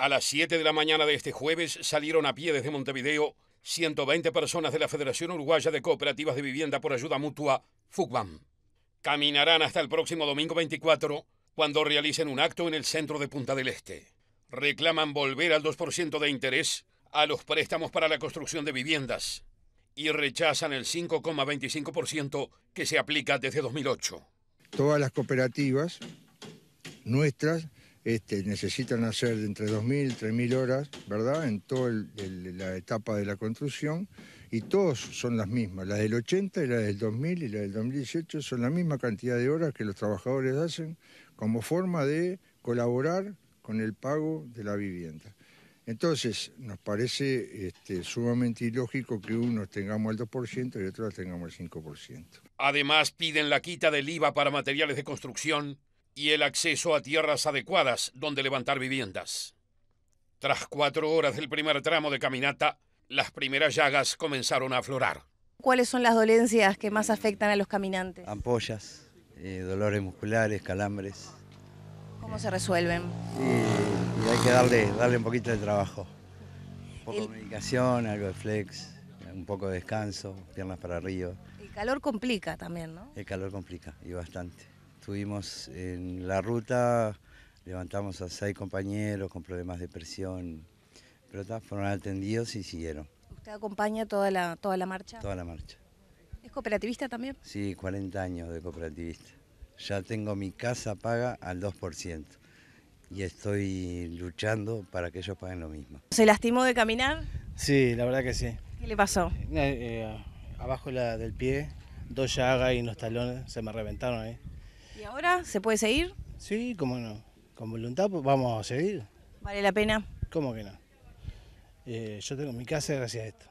A las 7 de la mañana de este jueves salieron a pie desde Montevideo 120 personas de la Federación Uruguaya de Cooperativas de Vivienda por Ayuda Mutua, FUCBAM. Caminarán hasta el próximo domingo 24, cuando realicen un acto en el centro de Punta del Este. Reclaman volver al 2% de interés a los préstamos para la construcción de viviendas y rechazan el 5,25% que se aplica desde 2008. Todas las cooperativas nuestras este, necesitan hacer entre 2.000, 3.000 horas, ¿verdad? En toda la etapa de la construcción, y todos son las mismas. las del 80 y la del 2000 y la del 2018 son la misma cantidad de horas que los trabajadores hacen como forma de colaborar con el pago de la vivienda. Entonces, nos parece este, sumamente ilógico que unos tengamos el 2% y otros tengamos el 5%. Además, piden la quita del IVA para materiales de construcción y el acceso a tierras adecuadas donde levantar viviendas. Tras cuatro horas del primer tramo de caminata, las primeras llagas comenzaron a aflorar. ¿Cuáles son las dolencias que más afectan a los caminantes? Ampollas, eh, dolores musculares, calambres. ¿Cómo se resuelven? Y, hay que darle, darle un poquito de trabajo. Un poco de medicación, algo de flex, un poco de descanso, piernas para arriba. El calor complica también, ¿no? El calor complica, y bastante estuvimos en la ruta, levantamos a seis compañeros con problemas de presión, pero fueron atendidos y siguieron. ¿Usted acompaña toda la, toda la marcha? Toda la marcha. ¿Es cooperativista también? Sí, 40 años de cooperativista. Ya tengo mi casa paga al 2% y estoy luchando para que ellos paguen lo mismo. ¿Se lastimó de caminar? Sí, la verdad que sí. ¿Qué le pasó? Eh, eh, abajo la, del pie, dos llagas y unos talones se me reventaron ahí. ¿Y ahora se puede seguir? Sí, cómo no. Con voluntad pues, vamos a seguir. ¿Vale la pena? ¿Cómo que no? Eh, yo tengo mi casa gracias a esto.